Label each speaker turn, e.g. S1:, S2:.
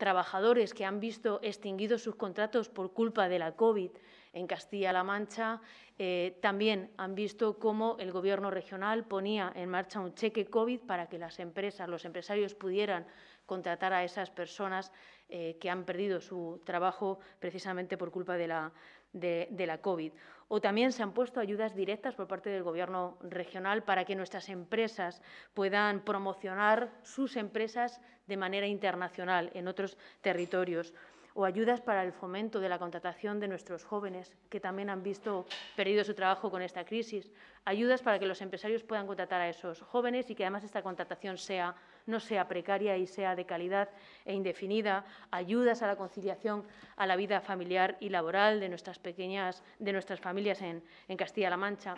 S1: trabajadores que han visto extinguidos sus contratos por culpa de la COVID, en Castilla-La Mancha. Eh, también han visto cómo el Gobierno regional ponía en marcha un cheque COVID para que las empresas, los empresarios pudieran contratar a esas personas eh, que han perdido su trabajo precisamente por culpa de la, de, la COVID. O también se han puesto ayudas directas por parte del Gobierno regional para que nuestras empresas puedan promocionar sus empresas de manera internacional en otros territorios o ayudas para el fomento de la contratación de nuestros jóvenes, que también han visto perdido su trabajo con esta crisis, ayudas para que los empresarios puedan contratar a esos jóvenes y que además esta contratación sea, no sea precaria y sea de calidad e indefinida, ayudas a la conciliación a la vida familiar y laboral de nuestras pequeñas, de nuestras familias en Castilla-La Mancha.